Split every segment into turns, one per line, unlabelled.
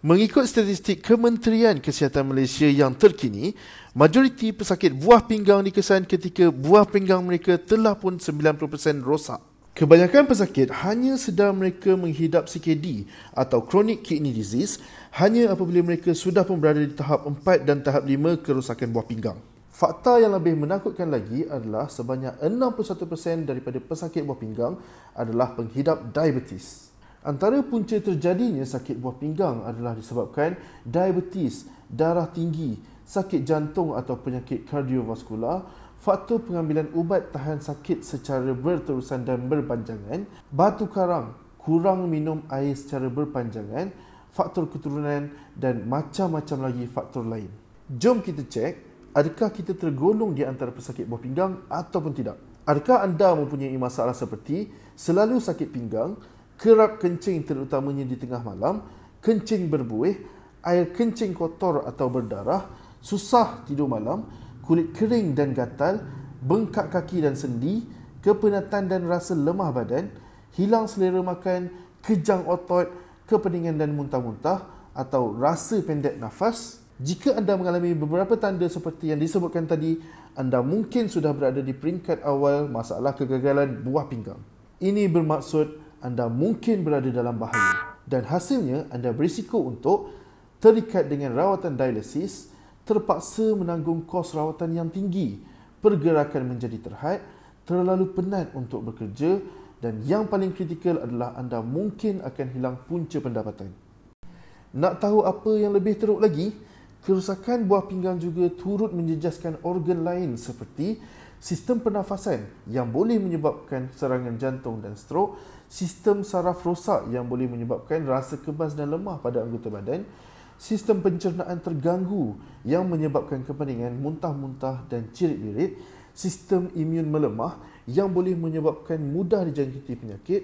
Mengikut statistik Kementerian Kesihatan Malaysia yang terkini, majoriti pesakit buah pinggang dikesan ketika buah pinggang mereka telah pun 90% rosak. Kebanyakan pesakit hanya sedar mereka menghidap CKD atau chronic kidney disease hanya apabila mereka sudah pun berada di tahap 4 dan tahap 5 kerosakan buah pinggang. Fakta yang lebih menakutkan lagi adalah sebanyak 61% daripada pesakit buah pinggang adalah penghidap diabetes. Antara punca terjadinya sakit buah pinggang adalah disebabkan diabetes, darah tinggi, sakit jantung atau penyakit kardiovaskular, faktor pengambilan ubat tahan sakit secara berterusan dan berpanjangan, batu karang, kurang minum air secara berpanjangan, faktor keturunan dan macam-macam lagi faktor lain. Jom kita cek adakah kita tergolong di antara pesakit buah pinggang ataupun tidak. Adakah anda mempunyai masalah seperti selalu sakit pinggang, kerap kencing terutamanya di tengah malam, kencing berbuih, air kencing kotor atau berdarah, susah tidur malam, kulit kering dan gatal, bengkak kaki dan sendi, kepenatan dan rasa lemah badan, hilang selera makan, kejang otot, kepeningan dan muntah-muntah atau rasa pendek nafas. Jika anda mengalami beberapa tanda seperti yang disebutkan tadi, anda mungkin sudah berada di peringkat awal masalah kegagalan buah pinggang. Ini bermaksud anda mungkin berada dalam bahaya dan hasilnya anda berisiko untuk terikat dengan rawatan dialisis, terpaksa menanggung kos rawatan yang tinggi, pergerakan menjadi terhad, terlalu penat untuk bekerja dan yang paling kritikal adalah anda mungkin akan hilang punca pendapatan. Nak tahu apa yang lebih teruk lagi? kerusakan buah pinggang juga turut menjejaskan organ lain seperti sistem pernafasan yang boleh menyebabkan serangan jantung dan strok, sistem saraf rosak yang boleh menyebabkan rasa kebas dan lemah pada anggota badan, sistem pencernaan terganggu yang menyebabkan kepeningan, muntah-muntah dan cirit-birit, sistem imun melemah yang boleh menyebabkan mudah dijangkiti penyakit,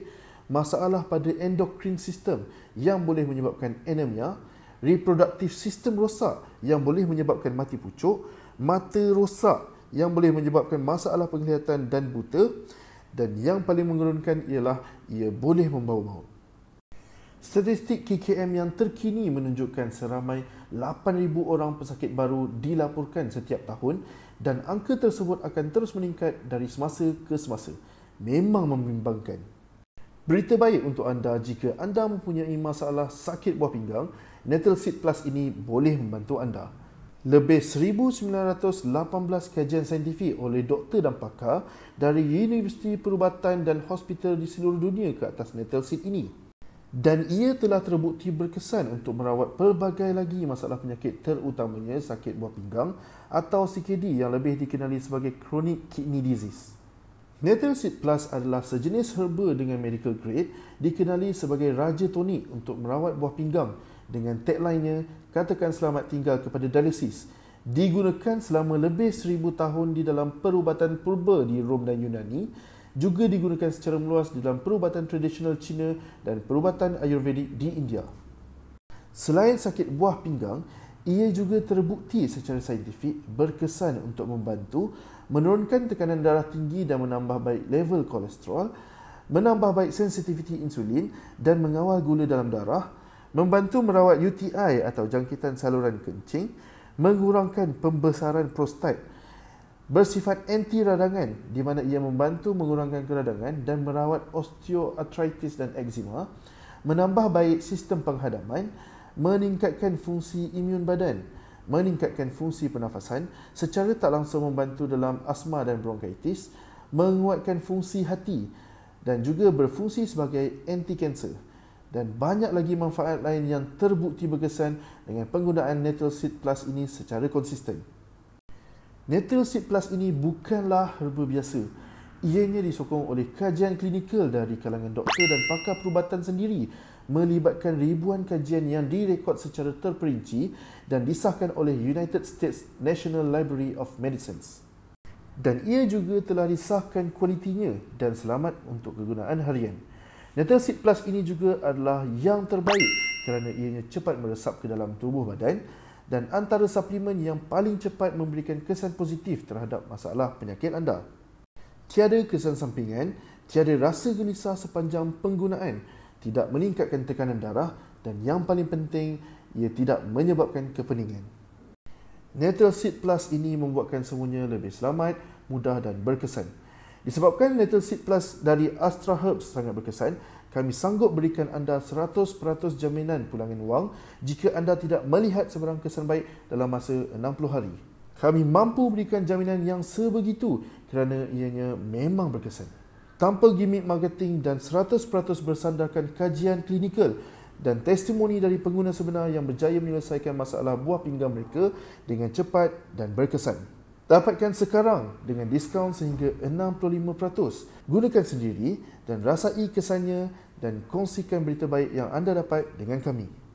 masalah pada endokrin sistem yang boleh menyebabkan anemia, reproduktif sistem rosak yang boleh menyebabkan mati pucuk, mata rosak yang boleh menyebabkan masalah penglihatan dan buta dan yang paling mengerunkan ialah ia boleh membawa maut. Statistik KKM yang terkini menunjukkan seramai 8,000 orang pesakit baru dilaporkan setiap tahun dan angka tersebut akan terus meningkat dari semasa ke semasa. Memang membimbangkan. Berita baik untuk anda jika anda mempunyai masalah sakit buah pinggang, Nettle Seed Plus ini boleh membantu anda. Lebih 1,918 kajian saintifik oleh doktor dan pakar dari Universiti Perubatan dan Hospital di seluruh dunia ke atas Nettle Seed ini. Dan ia telah terbukti berkesan untuk merawat pelbagai lagi masalah penyakit terutamanya sakit buah pinggang atau CKD yang lebih dikenali sebagai Chronic Kidney Disease. Nettle Seed Plus adalah sejenis herba dengan medical grade dikenali sebagai raja tonik untuk merawat buah pinggang dengan tagline-nya katakan selamat tinggal kepada dialisis digunakan selama lebih seribu tahun di dalam perubatan purba di Rom dan Yunani juga digunakan secara meluas di dalam perubatan tradisional Cina dan perubatan Ayurvedik di India. Selain sakit buah pinggang, ia juga terbukti secara saintifik berkesan untuk membantu menurunkan tekanan darah tinggi dan menambah baik level kolesterol, menambah baik sensitiviti insulin dan mengawal gula dalam darah, membantu merawat UTI atau jangkitan saluran kencing, mengurangkan pembesaran prostat bersifat anti radangan di mana ia membantu mengurangkan keradangan dan merawat osteoartritis dan eczema, menambah baik sistem penghadaman, meningkatkan fungsi imun badan, meningkatkan fungsi pernafasan secara tak langsung membantu dalam asma dan bronkitis, menguatkan fungsi hati dan juga berfungsi sebagai anti kanser dan banyak lagi manfaat lain yang terbukti berkesan dengan penggunaan Natural Seed Plus ini secara konsisten. Natural Seed Plus ini bukanlah herba biasa. Ianya disokong oleh kajian klinikal dari kalangan doktor dan pakar perubatan sendiri melibatkan ribuan kajian yang direkod secara terperinci dan disahkan oleh United States National Library of Medicines. Dan ia juga telah disahkan kualitinya dan selamat untuk kegunaan harian. Natalseed Plus ini juga adalah yang terbaik kerana ianya cepat meresap ke dalam tubuh badan dan antara suplemen yang paling cepat memberikan kesan positif terhadap masalah penyakit anda. Tiada kesan sampingan, tiada rasa gelisah sepanjang penggunaan tidak meningkatkan tekanan darah dan yang paling penting ia tidak menyebabkan kepeningan. Natural Seed Plus ini membuatkan semuanya lebih selamat, mudah dan berkesan. Disebabkan Natural Seed Plus dari Astra Herbs sangat berkesan, kami sanggup berikan anda 100% jaminan pulangan wang jika anda tidak melihat sebarang kesan baik dalam masa 60 hari. Kami mampu berikan jaminan yang sebegitu kerana ianya memang berkesan tanpa gimmick marketing dan 100% bersandarkan kajian klinikal dan testimoni dari pengguna sebenar yang berjaya menyelesaikan masalah buah pinggang mereka dengan cepat dan berkesan. Dapatkan sekarang dengan diskaun sehingga 65%. Gunakan sendiri dan rasai kesannya dan kongsikan berita baik yang anda dapat dengan kami.